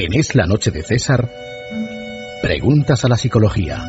En Es la Noche de César, preguntas a la psicología.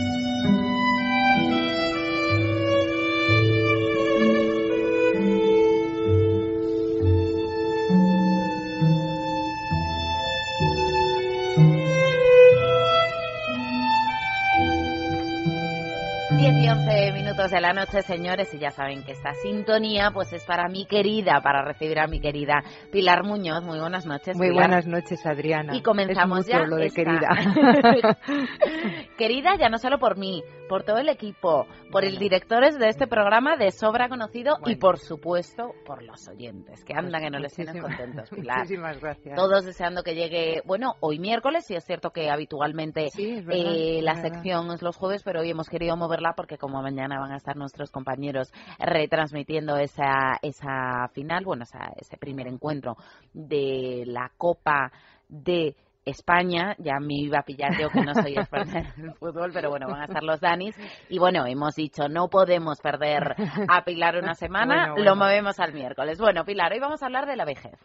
noche, señores, y ya saben que esta sintonía pues es para mi querida, para recibir a mi querida Pilar Muñoz. Muy buenas noches. Muy buenas noches, Adriana. Y comenzamos ya. querida. querida, ya no solo por mí, por todo el equipo, por el directores de este programa de sobra conocido y por supuesto por los oyentes, que andan pues que no les tienen contentos, Pilar. Muchísimas gracias. Todos deseando que llegue, bueno, hoy miércoles, y es cierto que habitualmente eh, la sección es los jueves, pero hoy hemos querido moverla porque como mañana van a estar nuestros compañeros retransmitiendo esa, esa final, bueno, esa, ese primer encuentro de la Copa de España, ya me iba a pillar yo que no soy experta en fútbol, pero bueno, van a estar los Danis. Y bueno, hemos dicho, no podemos perder a Pilar una semana, lo movemos al miércoles. Bueno, Pilar, hoy vamos a hablar de la vejez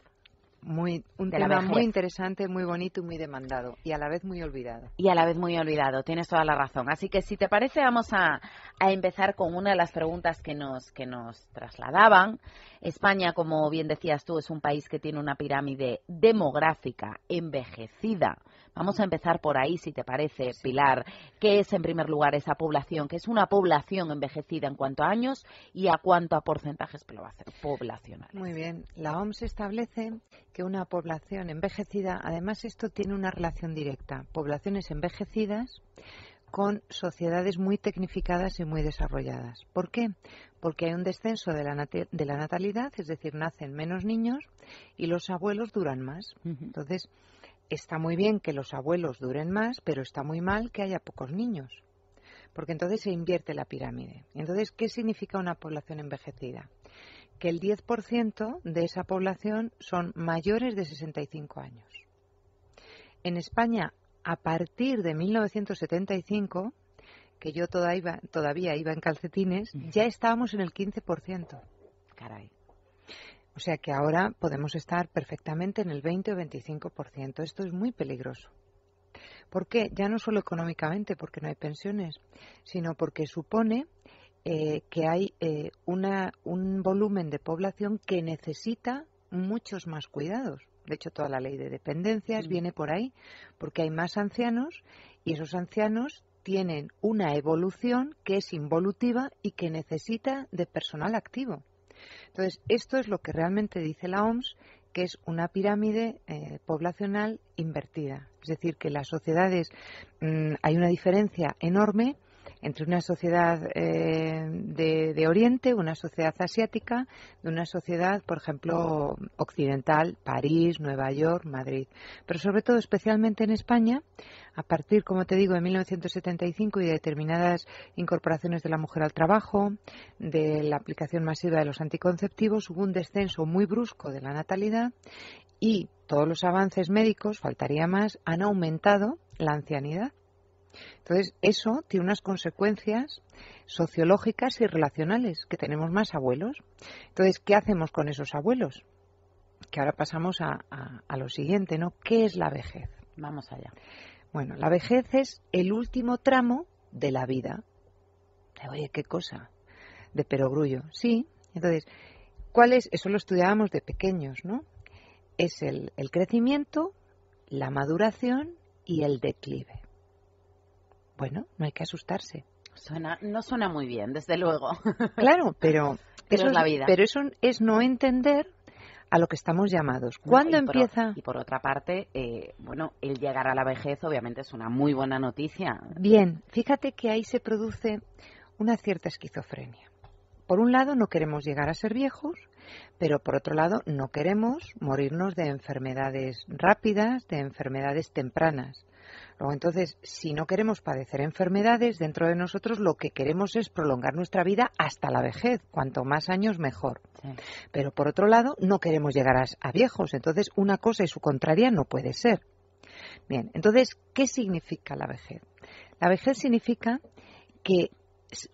muy, un tema muy interesante, muy bonito y muy demandado. Y a la vez muy olvidado. Y a la vez muy olvidado, tienes toda la razón. Así que si te parece, vamos a, a empezar con una de las preguntas que nos, que nos trasladaban. España, como bien decías tú, es un país que tiene una pirámide demográfica envejecida Vamos a empezar por ahí, si te parece, Pilar. ¿Qué es, en primer lugar, esa población? Que es una población envejecida en cuanto a años y a cuánto a porcentajes poblacionales. Muy bien. La OMS establece que una población envejecida, además esto tiene una relación directa, poblaciones envejecidas con sociedades muy tecnificadas y muy desarrolladas. ¿Por qué? Porque hay un descenso de la, de la natalidad, es decir, nacen menos niños y los abuelos duran más. Entonces, está muy bien que los abuelos duren más, pero está muy mal que haya pocos niños, porque entonces se invierte la pirámide. Entonces, ¿qué significa una población envejecida? Que el 10% de esa población son mayores de 65 años. En España, a partir de 1975, que yo todavía iba en calcetines, ya estábamos en el 15%. Caray. O sea que ahora podemos estar perfectamente en el 20 o 25%. Esto es muy peligroso. ¿Por qué? Ya no solo económicamente, porque no hay pensiones, sino porque supone eh, que hay eh, un volumen de población que necesita muchos más cuidados. De hecho, toda la ley de dependencias mm. viene por ahí, porque hay más ancianos y esos ancianos tienen una evolución que es involutiva y que necesita de personal activo. Entonces, esto es lo que realmente dice la OMS, que es una pirámide eh, poblacional invertida. Es decir, que las sociedades mm, hay una diferencia enorme entre una sociedad eh, de, Oriente, una sociedad asiática, de una sociedad, por ejemplo, occidental, París, Nueva York, Madrid. Pero sobre todo, especialmente en España, a partir, como te digo, de 1975 y de determinadas incorporaciones de la mujer al trabajo, de la aplicación masiva de los anticonceptivos, hubo un descenso muy brusco de la natalidad y todos los avances médicos, faltaría más, han aumentado la ancianidad. Entonces, eso tiene unas consecuencias sociológicas y relacionales, que tenemos más abuelos. Entonces, ¿qué hacemos con esos abuelos? Que ahora pasamos a, lo siguiente, ¿no? ¿Qué es la vejez? Vamos allá. Bueno, la vejez es el último tramo de la vida. Oye, qué cosa. De perogrullo. Sí. Entonces, ¿cuál es? Eso lo estudiábamos de pequeños, ¿no? Es el crecimiento, la maduración y el declive bueno, no hay que asustarse. Suena, no suena muy bien, desde luego. Claro, pero, eso es la vida. Pero eso es no entender a lo que estamos llamados. ¿Cuándo empieza? y por otra parte, eh, bueno, el llegar a la vejez obviamente es una muy buena noticia. Bien, fíjate que ahí se produce una cierta esquizofrenia por un lado, no queremos llegar a ser viejos, pero por otro lado, no queremos morirnos de enfermedades rápidas, de enfermedades tempranas. Luego, entonces, si no queremos padecer enfermedades, dentro de nosotros lo que queremos es prolongar nuestra vida hasta la vejez. Cuanto más años, mejor. Pero por otro lado, no queremos llegar a, a viejos. Entonces, una cosa y su contraria no puede ser. Bien, entonces, ¿qué significa la vejez? La vejez significa que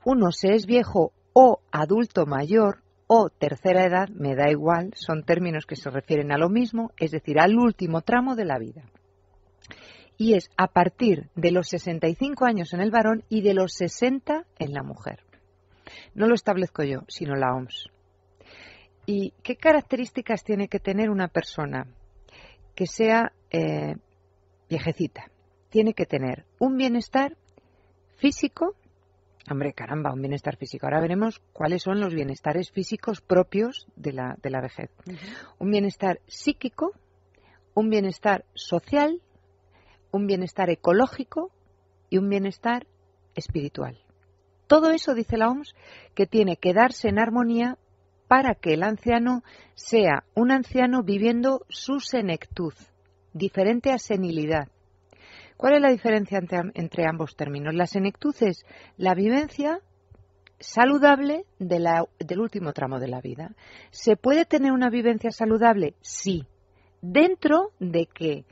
uno se es viejo o adulto mayor o tercera edad, me da igual, son términos que se refieren a lo mismo, es decir, al último tramo de la vida. Y es a partir de los 65 años en el varón y de los 60 en la mujer. No lo establezco yo, sino la OMS. ¿Y qué características tiene que tener una persona que sea eh, viejecita? Tiene que tener un bienestar físico, Hombre, caramba, un bienestar físico. Ahora veremos cuáles son los bienestares físicos propios de la, de la vejez. Un bienestar psíquico, un bienestar social, un bienestar ecológico y un bienestar espiritual. Todo eso, dice la OMS, que tiene que darse en armonía para que el anciano sea un anciano viviendo su senectud, diferente a senilidad, ¿Cuál es la diferencia entre, ambos términos? La senectud es la vivencia saludable del último tramo de la vida. ¿Se puede tener una vivencia saludable? Sí, dentro de que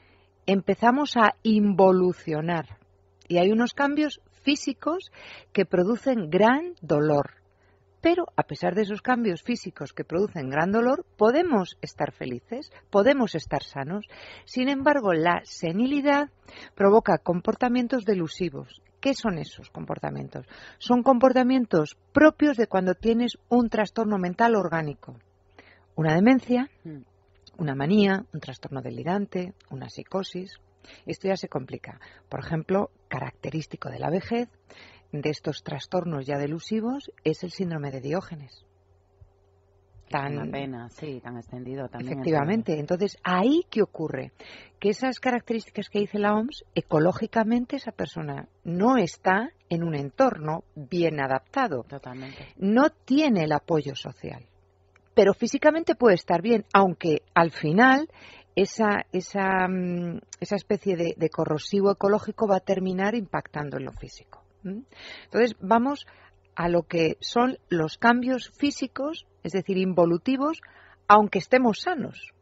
empezamos a involucionar y hay unos cambios físicos que producen gran dolor, pero a pesar de esos cambios físicos que producen gran dolor, podemos estar felices, podemos estar sanos. Sin embargo, la senilidad provoca comportamientos delusivos. ¿Qué son esos comportamientos? Son comportamientos propios de cuando tienes un trastorno mental orgánico. Una demencia, hmm. una manía, un trastorno delirante, una psicosis. Esto ya se complica. Por ejemplo, característico de la vejez, de estos trastornos ya delusivos es el síndrome de Diógenes. Tan sí, tan extendido también. Efectivamente. Entonces, ¿ahí qué ocurre? Que esas características que dice la OMS, ecológicamente esa persona no está en un entorno bien adaptado. Totalmente. No tiene el apoyo social. Pero físicamente puede estar bien, aunque al final esa, esa, mm, esa especie de corrosivo ecológico va a terminar impactando en lo físico. Entonces vamos a lo que son los cambios físicos, es decir, involutivos, aunque estemos sanos.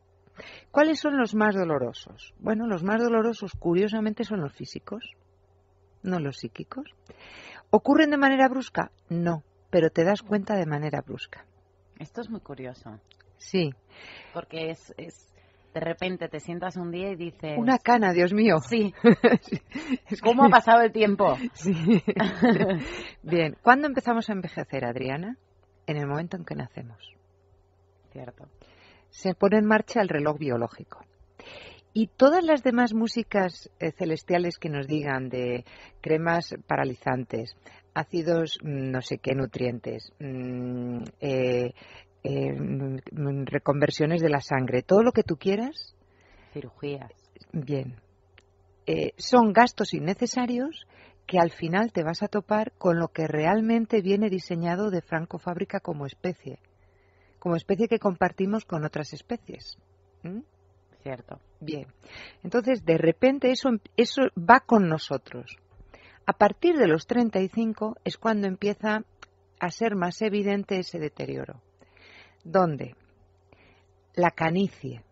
¿Cuáles son los más dolorosos? Bueno, los más dolorosos, curiosamente, son los físicos, no los psíquicos. ¿Ocurren de manera brusca? No, pero te das cuenta de manera brusca. Esto es muy curioso. Sí. Porque es, es de repente te sientas un día y dices... Una cana, Dios mío. Sí. es ¿Cómo ha pasado el tiempo? Sí. Bien, ¿cuándo empezamos a envejecer, Adriana? En el momento en que nacemos. Cierto. Se pone en marcha el reloj biológico. Y todas las demás músicas eh, celestiales que nos digan de cremas paralizantes, ácidos mm, no sé qué nutrientes, mm, eh, Em, reconversiones de la sangre, todo lo que tú quieras. Cirugías. Bien. Eh, son gastos innecesarios que al final te vas a topar con lo que realmente viene diseñado de Franco Fábrica como especie, como especie que compartimos con otras especies. Cierto. Bien. Entonces, de repente eso, em, eso va con nosotros. A partir de los 35 es cuando empieza a ser más evidente ese deterioro. ¿Dónde? la canicie,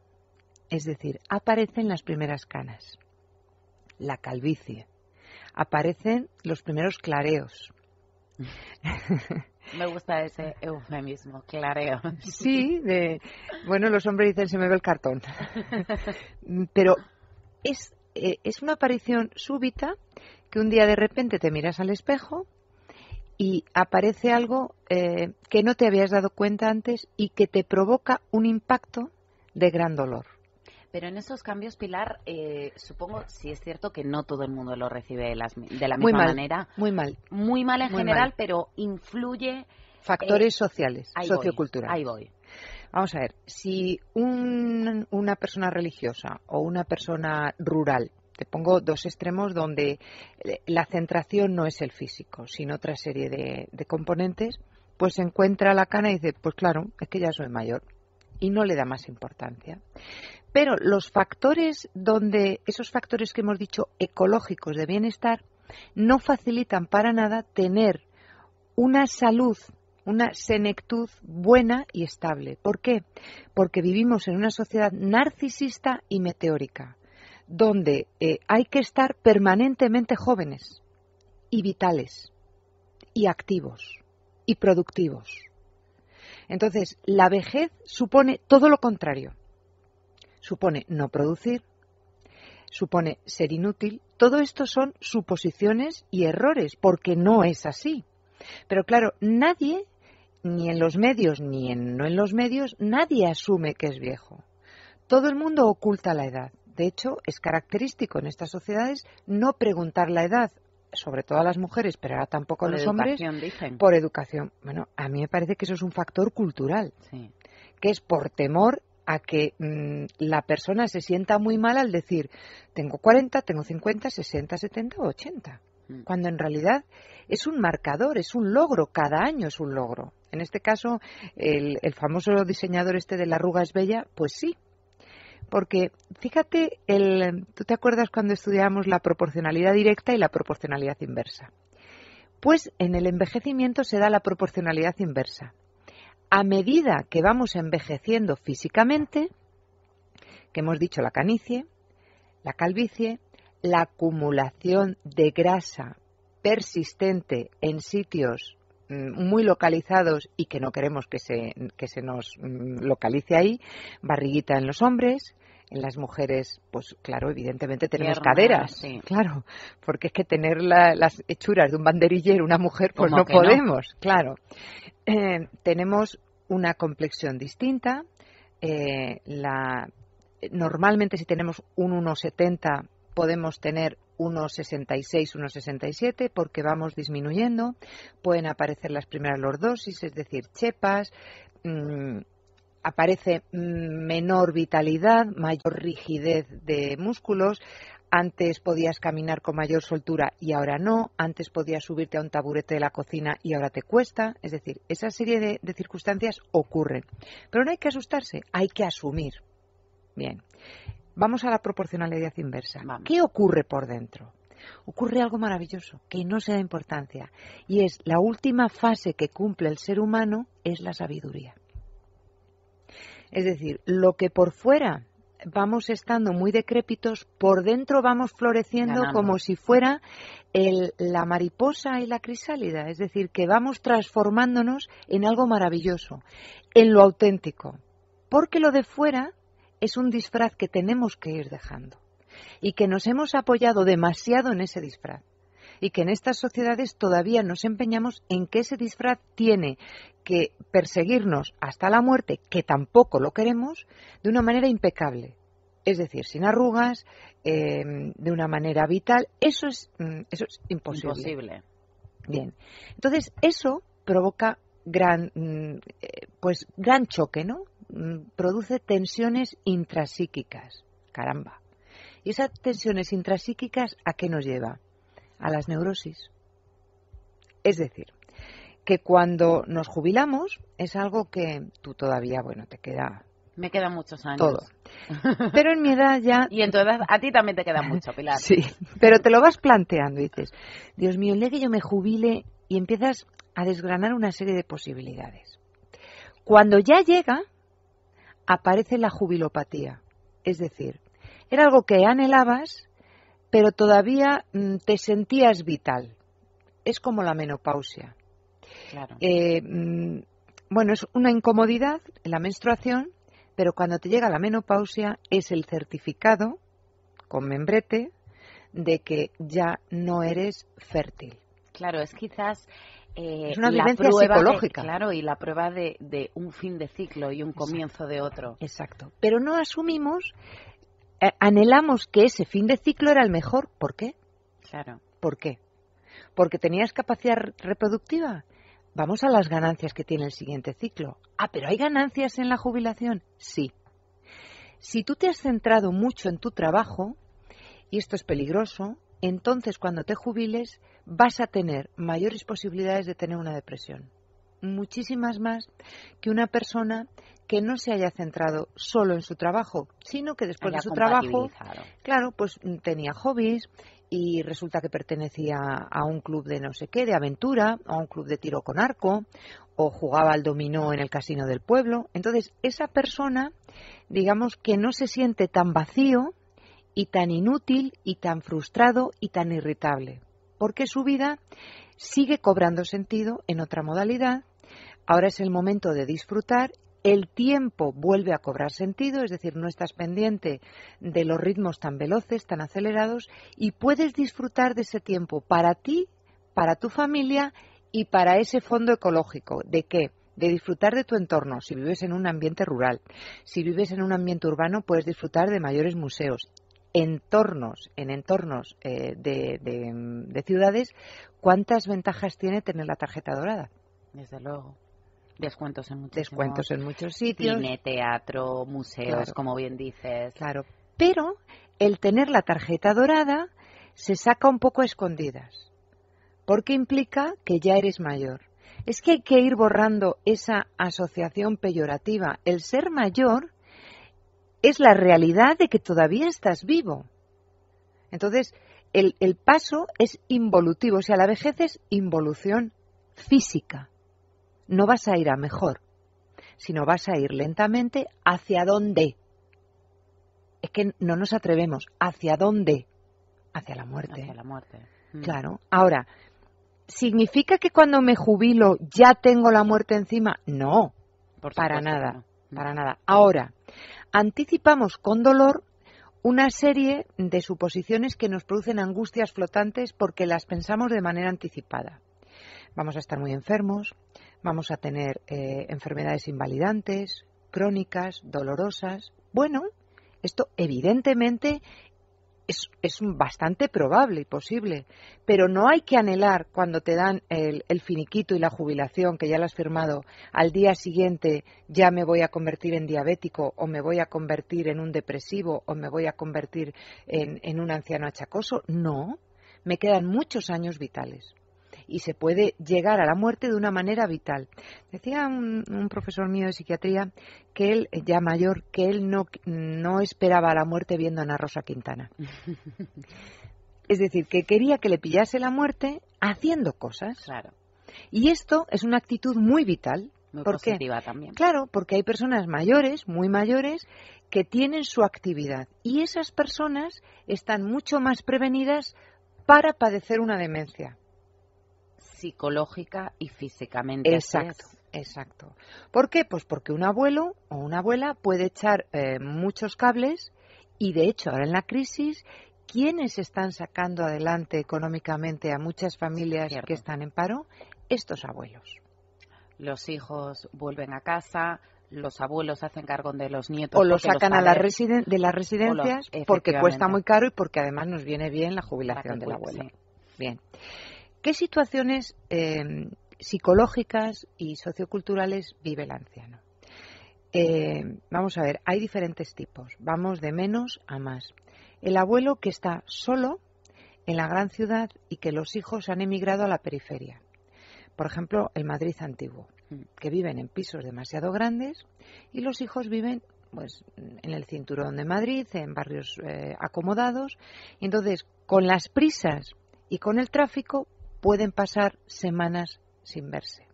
es decir, aparecen las primeras canas, la calvicie, aparecen los primeros clareos. Me gusta ese eufemismo, clareo. Sí, bueno, los hombres dicen se me ve el cartón. Pero es, eh, es una aparición súbita que un día de repente te miras al espejo y aparece algo eh, que no te habías dado cuenta antes y que te provoca un impacto de gran dolor. Pero en esos cambios, Pilar, eh, supongo, si es cierto que no todo el mundo lo recibe de, la misma manera. Muy mal. Muy mal en general, pero influye. Factores eh, sociales, sociocultural. ahí voy. Vamos a ver, si una persona religiosa o una persona rural te pongo dos extremos donde eh, la centración no es el físico, sino otra serie de, componentes, pues encuentra la cana y dice, pues claro, es que ya soy mayor. Y no le da más importancia. Pero los factores donde, esos factores que hemos dicho ecológicos de bienestar, no facilitan para nada tener una salud, una senectud buena y estable. ¿Por qué? Porque vivimos en una sociedad narcisista y meteórica donde eh, hay que estar permanentemente jóvenes y vitales y activos y productivos. Entonces, la vejez supone todo lo contrario. Supone no producir, supone ser inútil. Todo esto son suposiciones y errores, porque no es así. Pero claro, nadie, ni en los medios, ni en, no en los medios, nadie asume que es viejo. Todo el mundo oculta la edad. De hecho, es característico en estas sociedades no preguntar la edad sobre todo a las mujeres, pero ahora tampoco a los hombres, por educación. Bueno, a mí me parece que eso es un factor cultural, que es por temor a que mm, la persona se sienta muy mal al decir, tengo 40, tengo 50, 60, 70 o 80, cuando en realidad es un marcador, es un logro, cada año es un logro. En este caso, el, el famoso diseñador este de la arruga es bella, pues sí, porque fíjate, tú te acuerdas cuando estudiamos la proporcionalidad directa y la proporcionalidad inversa. Pues en el envejecimiento se da la proporcionalidad inversa. A medida que vamos envejeciendo físicamente, que hemos dicho la canicie, la calvicie, la acumulación de grasa persistente en sitios Mm, muy localizados y que no queremos que se, se nos mm, localice ahí, barriguita en los hombres, en las mujeres, pues claro, evidentemente tenemos caderas, claro, porque es que tener las hechuras de un banderillero, una mujer, pues no podemos, claro. Eh, tenemos una complexión distinta, eh, eh, normalmente si tenemos un 1,70 podemos tener 1,66, 1,67 porque vamos disminuyendo. Pueden aparecer las primeras lordosis, es decir, chepas. Mm, aparece menor vitalidad, mayor rigidez de músculos. Antes podías caminar con mayor soltura y ahora no. Antes podías subirte a un taburete de la cocina y ahora te cuesta. Es decir, esa serie de, de circunstancias ocurren. Pero no hay que asustarse, hay que asumir. Bien. Vamos a la proporcionalidad inversa. ¿Qué ocurre por dentro? Ocurre algo maravilloso que no se da importancia y es la última fase que cumple el ser humano es la sabiduría. Es decir, lo que por fuera vamos estando muy decrépitos, por dentro vamos floreciendo como si fuera la mariposa y la crisálida, es decir, que vamos transformándonos en algo maravilloso, en lo auténtico, porque lo de fuera es un disfraz que tenemos que ir dejando y que nos hemos apoyado demasiado en ese disfraz y que en estas sociedades todavía nos empeñamos en que ese disfraz tiene que perseguirnos hasta la muerte, que tampoco lo queremos, de una manera impecable. Es decir, sin arrugas, em, de una manera vital. Eso es, mm, eso es imposible. imposible. Bien. Entonces, eso provoca gran, mm, eh, pues, gran choque, ¿no? Mm, produce tensiones intrasíquicas... Caramba. ¿Y esas tensiones intrasíquicas... a qué nos lleva? A las neurosis. Es decir, que cuando nos jubilamos es algo que tú todavía, bueno, te queda me quedan muchos años. Todo. Pero en mi edad ya. Y en tu edad, a ti también te queda mucho, Pilar. Sí, pero te lo vas planteando y dices, Dios mío, ...le que yo me jubile y empiezas a desgranar una serie de posibilidades. Cuando ya llega, aparece la jubilopatía. Es decir, era algo que anhelabas, pero todavía mm, te sentías vital. Es como la menopausia. Claro. Eh, mm, bueno, es una incomodidad la menstruación, pero cuando te llega la menopausia es el certificado con membrete de que ya no eres fértil. Claro, es quizás eh, es una vivencia psicológica. claro, y la prueba de, un fin de ciclo y un comienzo de otro. Exacto. Pero no asumimos, eh, anhelamos que ese fin de ciclo era el mejor. ¿Por qué? Claro. ¿Por qué? Porque tenías capacidad reproductiva. Vamos a las ganancias que tiene el siguiente ciclo. Ah, pero ¿hay ganancias en la jubilación? Sí. Si tú te has centrado mucho en tu trabajo, y esto es peligroso, entonces cuando te jubiles vas a tener mayores posibilidades de tener una depresión. Muchísimas más que una persona que no se haya centrado solo en su trabajo, sino que después de su trabajo, claro, pues tenía hobbies y resulta que pertenecía a un club de no sé qué, de aventura, a un club de tiro con arco, o jugaba al dominó en el casino del pueblo. Entonces, esa persona, digamos que no se siente tan vacío y tan inútil y tan frustrado y tan irritable porque su vida sigue cobrando sentido en otra modalidad. Ahora es el momento de disfrutar. El tiempo vuelve a cobrar sentido, es decir, no estás pendiente de los ritmos tan veloces, tan acelerados, y puedes disfrutar de ese tiempo para ti, para tu familia y para ese fondo ecológico. ¿De qué? de disfrutar de tu entorno. Si vives en un ambiente rural, si vives en un ambiente urbano, puedes disfrutar de mayores museos entornos, en entornos eh, de, ciudades, ¿cuántas ventajas tiene tener la tarjeta dorada? Desde luego. Descuentos en muchos Descuentos en muchos sitios. Cine, teatro, museos, como bien dices. Claro. Pero el tener la tarjeta dorada se saca un poco escondidas. Porque implica que ya eres mayor. Es que hay que ir borrando esa asociación peyorativa. El ser mayor es la realidad de que todavía estás vivo. Entonces, el, paso es involutivo, o sea, la vejez es involución física. No vas a ir a mejor, sino vas a ir lentamente hacia dónde. Es que no nos atrevemos. ¿Hacia dónde? Hacia la muerte. Hacia la muerte. Mm. Claro. Ahora, ¿significa que cuando me jubilo ya tengo la muerte encima? No, para nada. Para mm. nada. Ahora, anticipamos con dolor una serie de suposiciones que nos producen angustias flotantes porque las pensamos de manera anticipada. Vamos a estar muy enfermos, vamos a tener eh, enfermedades invalidantes, crónicas, dolorosas. Bueno, esto evidentemente es, bastante probable y posible, pero no hay que anhelar cuando te dan el, finiquito y la jubilación, que ya lo has firmado, al día siguiente ya me voy a convertir en diabético o me voy a convertir en un depresivo o me voy a convertir en un anciano achacoso. No, me quedan muchos años vitales y se puede llegar a la muerte de una manera vital. Decía un, profesor mío de psiquiatría que él, eh, ya mayor, que él no, no esperaba la muerte viendo a Ana Rosa Quintana. es decir, que quería que le pillase la muerte haciendo cosas. Claro. Y esto es una actitud muy vital. Muy también. Claro, porque hay personas mayores, muy mayores, que tienen su actividad. Y esas personas están mucho más prevenidas para padecer una demencia psicológica y físicamente. Exacto. Exacto. ¿Por qué? Pues porque un abuelo o una abuela puede echar eh, muchos cables y de hecho ahora en la crisis, quienes están sacando adelante económicamente a muchas familias que están en paro? Estos abuelos. Los hijos vuelven a casa, los abuelos hacen cargo de los nietos. O los sacan a la de las residencias porque cuesta muy caro y porque además nos viene bien la jubilación del abuelo. abuela Bien. ¿Qué situaciones em, psicológicas y socioculturales vive el anciano? Em, vamos a ver, hay diferentes tipos. Vamos de menos a más. El abuelo que está solo en la gran ciudad y que los hijos han emigrado a la periferia. Por ejemplo, el Madrid antiguo, mm. que viven en pisos demasiado grandes y los hijos viven pues en el cinturón de Madrid, en barrios eh, acomodados. entonces, con las prisas y con el tráfico, pueden pasar semanas sin verse.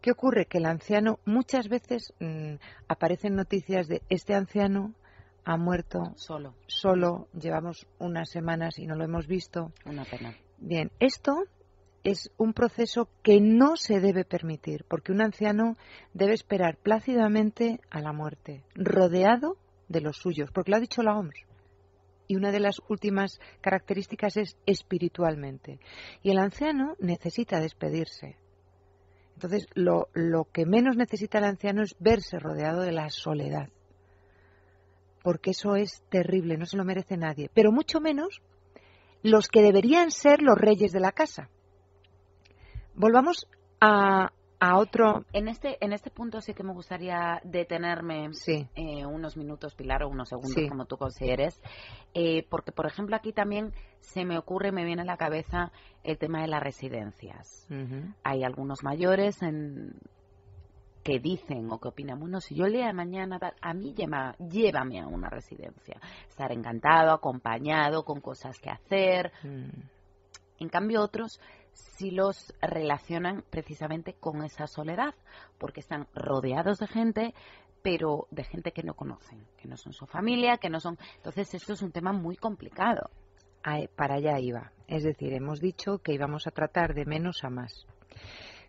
¿Qué ocurre? Que el anciano muchas veces mm, aparecen noticias de este anciano ha muerto solo. Solo llevamos unas semanas y no lo hemos visto. Una pena. Bien, esto es un proceso que no se debe permitir, porque un anciano debe esperar plácidamente a la muerte, rodeado de los suyos, porque lo ha dicho la OMS y una de las últimas características es espiritualmente. Y el anciano necesita despedirse. Entonces, lo, lo que menos necesita el anciano es verse rodeado de la soledad, porque eso es terrible, no se lo merece nadie, pero mucho menos los que deberían ser los reyes de la casa. Volvamos a, otro. En este, en este punto sí que me gustaría detenerme eh, unos minutos, Pilar, o unos segundos, como tú consideres, eh, porque, por ejemplo, aquí también se me ocurre, me viene a la cabeza el tema de las residencias. Hay algunos mayores en, que dicen o que opinan, bueno, si yo lea mañana, a mí llévame a una residencia. Estar encantado, acompañado, con cosas que hacer. Mm. En cambio, otros si los relacionan precisamente con esa soledad, porque están rodeados de gente, pero de gente que no conocen, que no son su familia, que no son. Entonces, esto es un tema muy complicado. Para allá iba. Es decir, hemos dicho que íbamos a tratar de menos a más.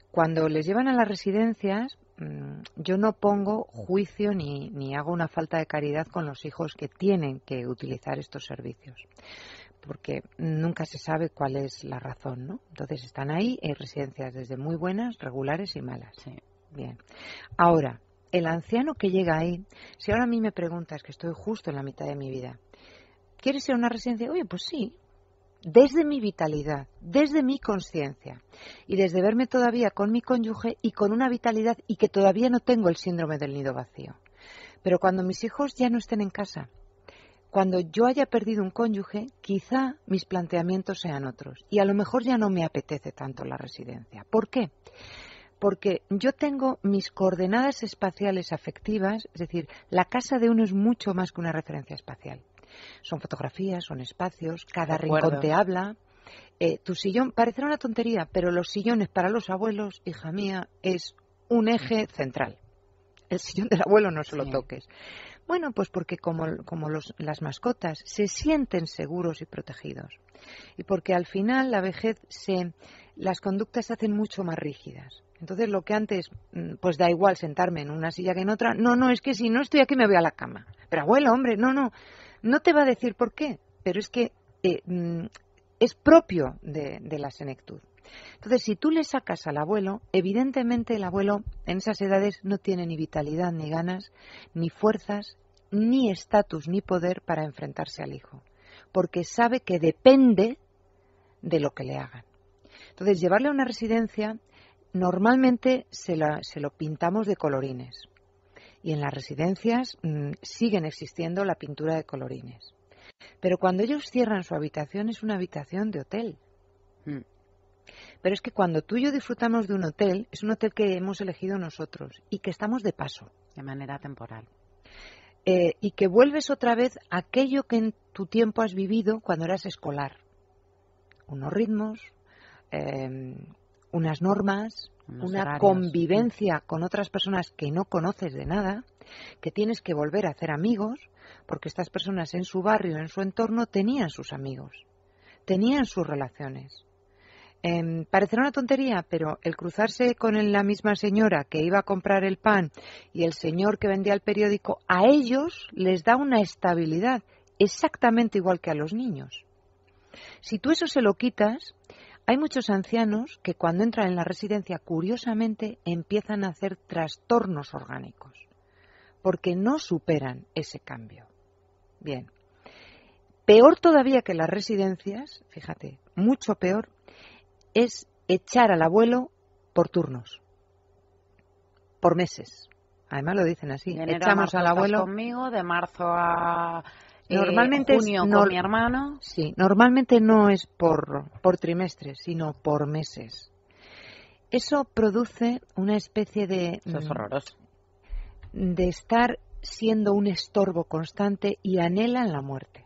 Cuando les llevan a las residencias, mm, yo no pongo juicio ni, ni hago una falta de caridad con los hijos que tienen que utilizar estos servicios porque nunca se sabe cuál es la razón, ¿no? Entonces están ahí, hay residencias desde muy buenas, regulares y malas. Sí. Bien. Ahora, el anciano que llega ahí, si ahora a mí me preguntas que estoy justo en la mitad de mi vida, ¿quieres ser una residencia? Oye, pues sí, desde mi vitalidad, desde mi conciencia y desde verme todavía con mi cónyuge y con una vitalidad y que todavía no tengo el síndrome del nido vacío. Pero cuando mis hijos ya no estén en casa, cuando yo haya perdido un cónyuge, quizá mis planteamientos sean otros y a lo mejor ya no me apetece tanto la residencia. ¿Por qué? Porque yo tengo mis coordenadas espaciales afectivas, es decir, la casa de uno es mucho más que una referencia espacial. Son fotografías, son espacios, cada rincón te habla. Eh, tu sillón parecerá una tontería, pero los sillones para los abuelos, hija mía, es un eje central. El sillón del abuelo no se lo toques. Bueno, pues porque como, las mascotas se sienten seguros y protegidos. Y porque al final la vejez se, las conductas se hacen mucho más rígidas. Entonces lo que antes, mm, pues da igual sentarme en una silla que en otra. No, no, es que si no estoy aquí me voy a la cama. Pero abuelo, hombre, no, no. No te va a decir por qué, pero es que eh, mm, es propio de la senectud. Entonces, si tú le sacas al abuelo, evidentemente el abuelo en esas edades no tiene ni vitalidad, ni ganas, ni fuerzas, ni estatus, ni poder para enfrentarse al hijo, porque sabe que depende de lo que le hagan. Entonces, llevarle a una residencia normalmente se, lo pintamos de colorines y en las residencias mm, siguen existiendo la pintura de colorines. Pero cuando ellos cierran su habitación es una habitación de hotel. Mm. Pero es que cuando tú y yo disfrutamos de un hotel, es un hotel que hemos elegido nosotros y que estamos de paso. De manera temporal. Eh, y que vuelves otra vez a aquello que en tu tiempo has vivido cuando eras escolar. Unos ritmos, em, unas normas, una convivencia con otras personas que no conoces de nada, que tienes que volver a hacer amigos, porque estas personas en su barrio, en su entorno, tenían sus amigos, tenían sus relaciones. Em, parecerá una tontería, pero el cruzarse con la misma señora que iba a comprar el pan y el señor que vendía el periódico, a ellos les da una estabilidad exactamente igual que a los niños. Si tú eso se lo quitas, hay muchos ancianos que cuando entran en la residencia, curiosamente, empiezan a hacer trastornos orgánicos, porque no superan ese cambio. Bien. Peor todavía que las residencias, fíjate, mucho peor, es echar al abuelo por turnos, por meses. Además lo dicen así. Echamos al abuelo conmigo, de marzo a eh, normalmente junio con mi hermano. Sí, normalmente no es por por trimestres, sino por meses. Eso produce una especie de mm, de estar siendo un estorbo constante y anhelan la muerte.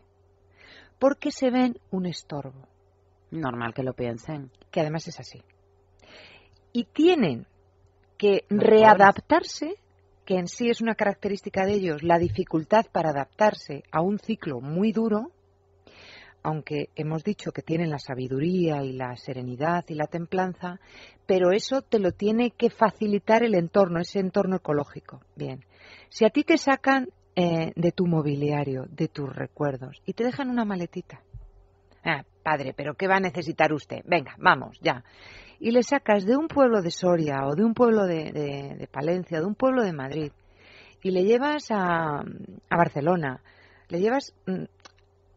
Porque se ven un estorbo. Normal que lo piensen. Que además es así. Y tienen que readaptarse, que en sí es una característica de ellos, la dificultad para adaptarse a un ciclo muy duro, aunque hemos dicho que tienen la sabiduría y la serenidad y la templanza, pero eso te lo tiene que facilitar el entorno, ese entorno ecológico. Bien, si a ti te sacan eh, de tu mobiliario, de tus recuerdos, y te dejan una maletita, ah, Padre, pero ¿qué va a necesitar usted? Venga, vamos, ya. Y le sacas de un pueblo de Soria o de un pueblo de, Palencia o de un pueblo de Madrid y le llevas a, a Barcelona, le llevas mm,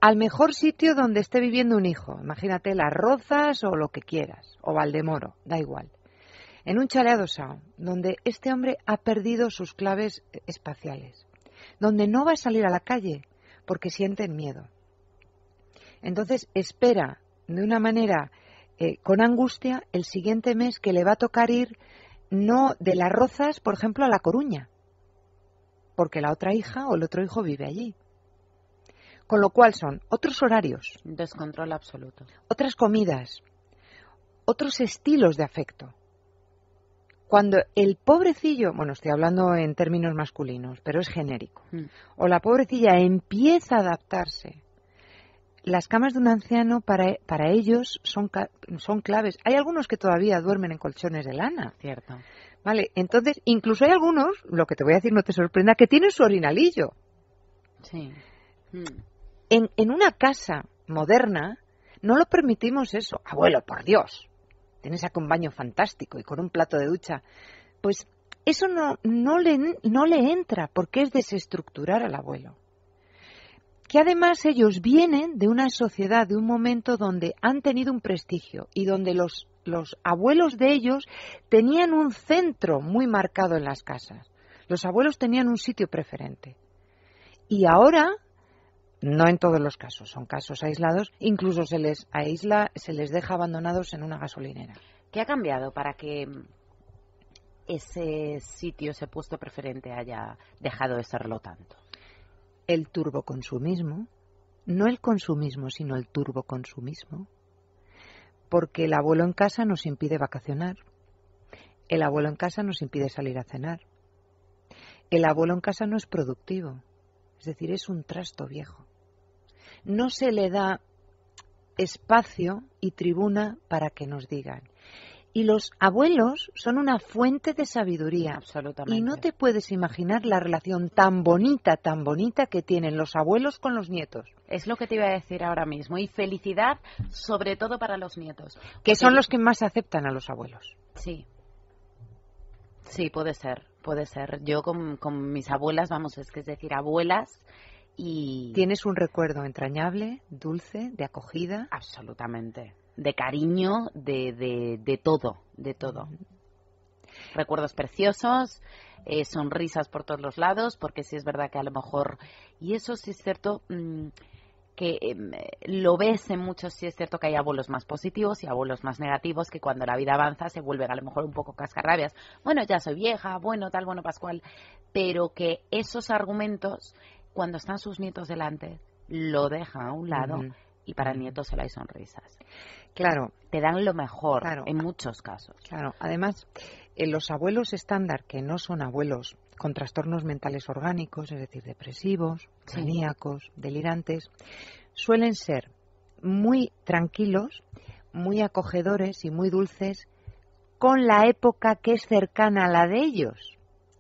al mejor sitio donde esté viviendo un hijo, imagínate las rozas o lo que quieras, o Valdemoro, da igual. En un chaleado sao, donde este hombre ha perdido sus claves espaciales, donde no va a salir a la calle porque sienten miedo entonces espera de una manera eh, con angustia el siguiente mes que le va a tocar ir no de las Rozas, por ejemplo, a La Coruña, porque la otra hija o el otro hijo vive allí. Con lo cual son otros horarios. Descontrol absoluto. Otras comidas. Otros estilos de afecto. Cuando el pobrecillo, bueno, estoy hablando en términos masculinos, pero es genérico, mm. o la pobrecilla empieza a adaptarse las camas de un anciano para, para ellos son, son claves. Hay algunos que todavía duermen en colchones de lana. Cierto. Vale, entonces, incluso hay algunos, lo que te voy a decir no te sorprenda, que tienen su orinalillo. Sí. Hmm. En, en una casa moderna no lo permitimos eso. Abuelo, por Dios, tienes acá un baño fantástico y con un plato de ducha. Pues eso no, no, le, no le entra porque es desestructurar al abuelo que además ellos vienen de una sociedad, de un momento donde han tenido un prestigio y donde los, los abuelos de ellos tenían un centro muy marcado en las casas. Los abuelos tenían un sitio preferente. Y ahora, no en todos los casos, son casos aislados, incluso se les aísla, se les deja abandonados en una gasolinera. ¿Qué ha cambiado para que ese sitio, ese puesto preferente haya dejado de serlo tanto? el turboconsumismo, no el consumismo, sino el turboconsumismo, porque el abuelo en casa nos impide vacacionar, el abuelo en casa nos impide salir a cenar, el abuelo en casa no es productivo, es decir, es un trasto viejo. No se le da espacio y tribuna para que nos digan, y los abuelos son una fuente de sabiduría. Absolutamente. Y no te puedes imaginar la relación tan bonita, tan bonita que tienen los abuelos con los nietos. Es lo que te iba a decir ahora mismo. Y felicidad, sobre todo para los nietos. Que son los que más aceptan a los abuelos. Sí. Sí, puede ser, puede ser. Yo con, con mis abuelas, vamos, es que es decir, abuelas y... Tienes un recuerdo entrañable, dulce, de acogida. Absolutamente de cariño, de, de, todo, de todo. Recuerdos preciosos, eh, sonrisas por todos los lados, porque sí es verdad que a lo mejor, y eso sí es cierto, mm, que em, lo ves en muchos, sí es cierto que hay abuelos más positivos y abuelos más negativos que cuando la vida avanza se vuelven a lo mejor un poco cascarrabias. Bueno, ya soy vieja, bueno, tal, bueno, Pascual, pero que esos argumentos, cuando están sus nietos delante, lo dejan a un lado y para el nieto solo hay sonrisas. Claro. Te dan lo mejor en muchos casos. Claro. Además, eh, los abuelos estándar que no son abuelos con trastornos mentales orgánicos, es decir, depresivos, maníacos, delirantes, suelen ser muy tranquilos, muy acogedores y muy dulces con la época que es cercana a la de ellos,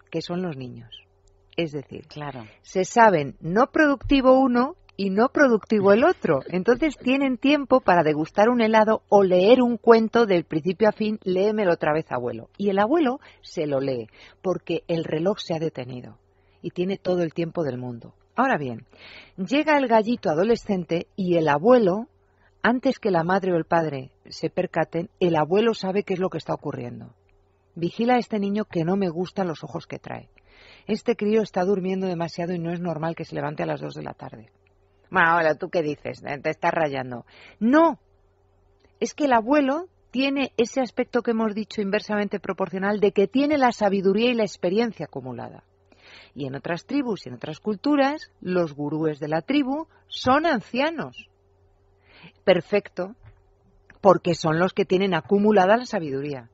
que son los niños. Es decir, claro. se saben no productivo uno y no productivo el otro. Entonces tienen tiempo para degustar un helado o leer un cuento del principio a fin, léemelo otra vez abuelo. Y el abuelo se lo lee porque el reloj se ha detenido y tiene todo el tiempo del mundo. Ahora bien, llega el gallito adolescente y el abuelo, antes que la madre o el padre se percaten, el abuelo sabe qué es lo que está ocurriendo. Vigila a este niño que no me gustan los ojos que trae. Este crío está durmiendo demasiado y no es normal que se levante a las dos de la tarde. Bueno, ahora, ¿tú qué dices? Eh, te estás rayando. No, es que el abuelo tiene ese aspecto que hemos dicho inversamente proporcional de que tiene la sabiduría y la experiencia acumulada. Y en otras tribus y en otras culturas, los gurúes de la tribu son ancianos. Perfecto, porque son los que tienen acumulada la sabiduría.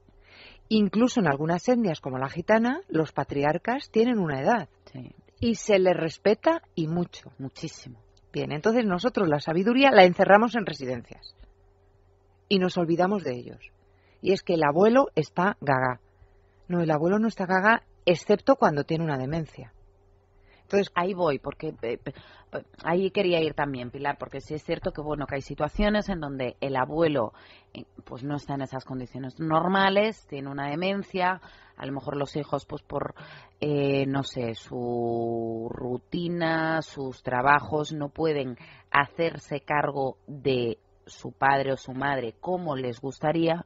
Incluso en algunas etnias como la gitana, los patriarcas tienen una edad. Y se les respeta y mucho. Muchísimo. Bien, entonces nosotros la sabiduría la encerramos en residencias y nos olvidamos de ellos. Y es que el abuelo está gaga. No, el abuelo no está gaga excepto cuando tiene una demencia. Entonces, ahí voy, porque eh, eh, ahí quería ir también, Pilar, porque sí es cierto que bueno que hay situaciones en donde el abuelo eh, pues no está en esas condiciones normales, tiene una demencia, a lo mejor los hijos pues por no sé su rutina, sus trabajos no pueden hacerse cargo de su padre o su madre como les gustaría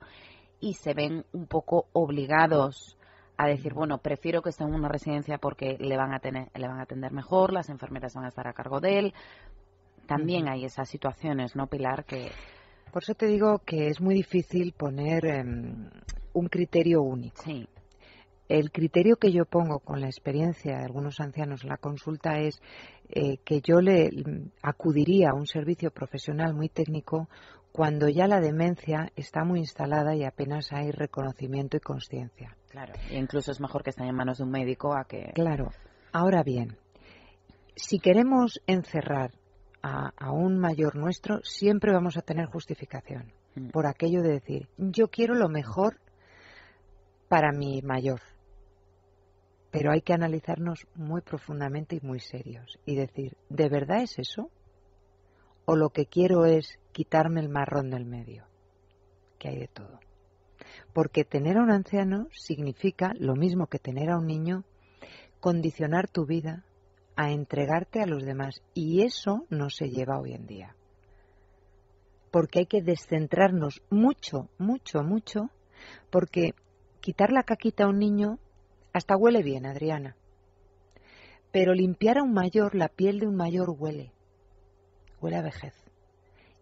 y se ven un poco obligados a decir, bueno, prefiero que esté en una residencia porque le van a, tener, le van a atender mejor, las enfermeras van a estar a cargo de él. También hay esas situaciones, ¿no, Pilar? Que... Por eso te digo que es muy difícil poner em, un criterio único. Sí. El criterio que yo pongo con la experiencia de algunos ancianos en la consulta es eh, que yo le mm, acudiría a un servicio profesional muy técnico cuando ya la demencia está muy instalada y apenas hay reconocimiento y conciencia. Claro, e incluso es mejor que estén en manos de un médico a que... Claro. Ahora bien, si queremos encerrar a, un mayor nuestro, siempre vamos a tener justificación mm. por aquello de decir, yo quiero lo mejor para mi mayor. Pero hay que analizarnos muy profundamente y muy serios y decir, ¿de verdad es eso? ¿O lo que quiero es quitarme el marrón del medio? Que hay de todo. Porque tener a un anciano significa lo mismo que tener a un niño, condicionar tu vida a entregarte a los demás. Y eso no se lleva hoy en día. Porque hay que descentrarnos mucho, mucho, mucho, porque quitar la caquita a un niño hasta huele bien, Adriana. Pero limpiar a un mayor, la piel de un mayor huele. Huele a vejez.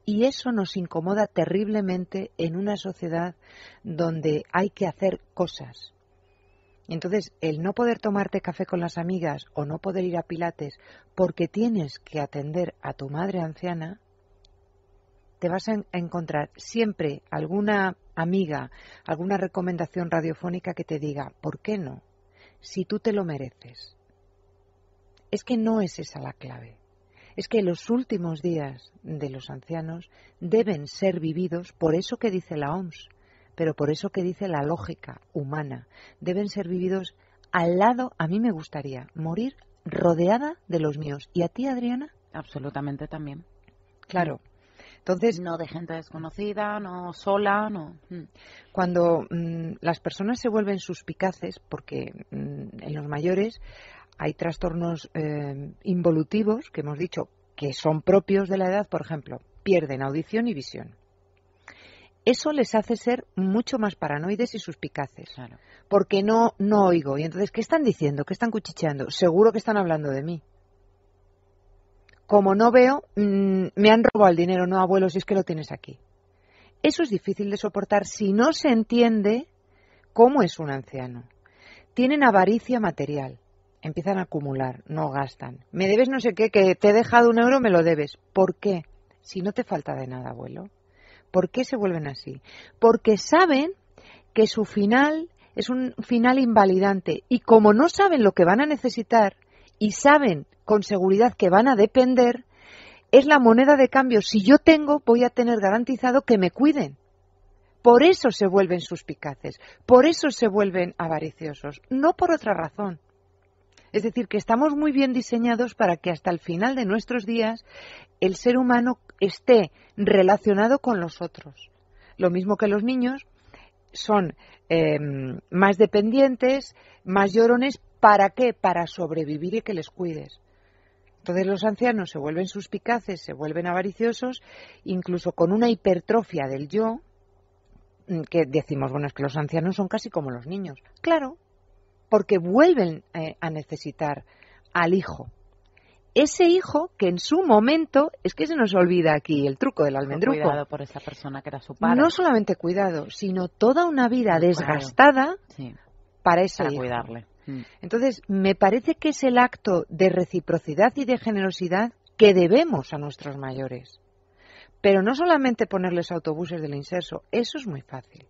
Y eso nos incomoda terriblemente en una sociedad donde hay que hacer cosas. Entonces, el no poder tomarte café con las amigas o no poder ir a Pilates porque tienes que atender a tu madre anciana, te vas a encontrar siempre alguna amiga, alguna recomendación radiofónica que te diga, ¿por qué no? Si tú te lo mereces. Es que no es esa la clave es que los últimos días de los ancianos deben ser vividos por eso que dice la OMS, pero por eso que dice la lógica humana. Deben ser vividos al lado, a mí me gustaría morir rodeada de los míos. ¿Y a ti, Adriana? Absolutamente también. Claro. Entonces, no de gente desconocida, no sola, no. Mm. Cuando mm, las personas se vuelven suspicaces, porque mm, en los mayores hay trastornos eh, involutivos que hemos dicho que son propios de la edad, por ejemplo, pierden audición y visión. Eso les hace ser mucho más paranoides y suspicaces, porque no, no oigo. Y entonces, ¿qué están diciendo? ¿Qué están cuchicheando? Seguro que están hablando de mí. Como no veo, mm, me han robado el dinero, no abuelo, si es que lo tienes aquí. Eso es difícil de soportar si no se entiende cómo es un anciano. Tienen avaricia material, empiezan a acumular, no gastan. Me debes no sé qué, que te he dejado un euro, me lo debes. ¿Por qué? Si no te falta de nada, abuelo. ¿Por qué se vuelven así? Porque saben que su final es un final invalidante y como no saben lo que van a necesitar y saben con seguridad que van a depender, es la moneda de cambio. Si yo tengo, voy a tener garantizado que me cuiden. Por eso se vuelven suspicaces, por eso se vuelven avariciosos, no por otra razón. Es decir, que estamos muy bien diseñados para que hasta el final de nuestros días el ser humano esté relacionado con los otros. Lo mismo que los niños son em, más dependientes, más llorones, ¿para qué? Para sobrevivir y que les cuides. Entonces los ancianos se vuelven suspicaces, se vuelven avariciosos, incluso con una hipertrofia del yo, mm, que decimos, bueno, es que los ancianos son casi como los niños. Claro, porque vuelven eh, a necesitar al hijo. Ese hijo que en su momento, es que se nos olvida aquí el truco del almendruco. Cuidado por esa persona que era su padre. No solamente cuidado, sino toda una vida desgastada para ese para cuidarle. Mm. Entonces, me parece que es el acto de reciprocidad y de generosidad que debemos a nuestros mayores. Pero no solamente ponerles autobuses del inserso, eso es muy fácil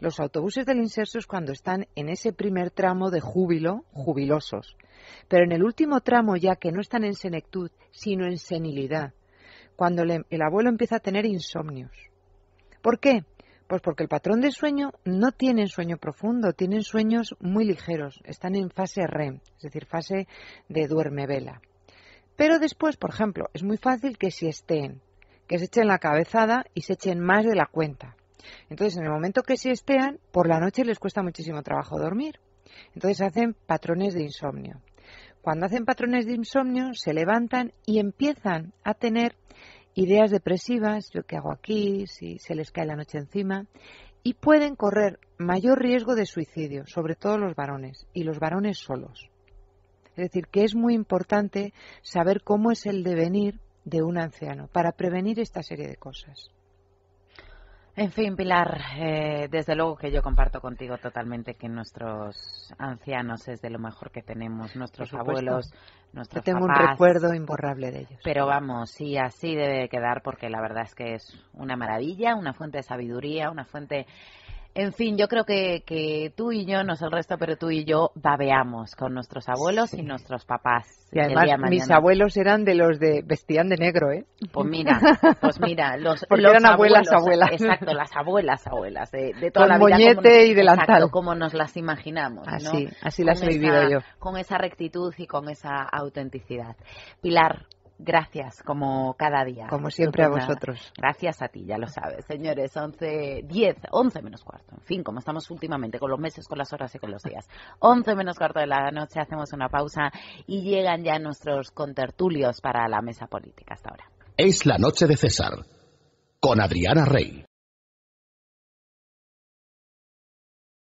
los autobuses del inserso es cuando están en ese primer tramo de júbilo, jubilosos. Pero en el último tramo ya que no están en senectud, sino en senilidad, cuando el abuelo empieza a tener insomnios. ¿Por qué? Pues porque el patrón de sueño no tiene sueño profundo, tienen sueños muy ligeros, están en fase REM, es decir, fase de duerme vela. Pero después, por ejemplo, es muy fácil que si estén, que se echen la cabezada y se echen más de la cuenta. Entonces, en el momento que siestean, por la noche les cuesta muchísimo trabajo dormir. Entonces hacen patrones de insomnio. Cuando hacen patrones de insomnio, se levantan y empiezan a tener ideas depresivas, yo qué hago aquí, si se les cae la noche encima, y pueden correr mayor riesgo de suicidio, sobre todo los varones, y los varones solos. Es decir, que es muy importante saber cómo es el devenir de un anciano para prevenir esta serie de cosas. En fin, Pilar, eh, desde luego que yo comparto contigo totalmente que nuestros ancianos es de lo mejor que tenemos, nuestros abuelos, nuestros yo tengo un recuerdo imborrable de ellos. Pero vamos, sí, así debe quedar porque la verdad es que es una maravilla, una fuente de sabiduría, una fuente en fin, yo creo que, tú y yo, no sé el resto, pero tú y yo babeamos con nuestros abuelos y nuestros papás. Y además, mis abuelos eran de los de vestían de negro, ¿eh? Pues mira, pues mira, los, Porque eran abuelas, abuelas. Exacto, las abuelas, abuelas de, toda la vida. moñete como, y delantal. Exacto, como nos las imaginamos. Así, ¿no? así las he vivido yo. Con esa rectitud y con esa autenticidad. Pilar, Gracias, como cada día. Como siempre a pues vosotros. Gracias a ti, ya lo sabes. Señores, 11, 10, 11 menos cuarto. En fin, como estamos últimamente con los meses, con las horas y con los días. 11 menos cuarto de la noche, hacemos una pausa y llegan ya nuestros contertulios para la mesa política hasta ahora. Es la noche de César, con Adriana Rey.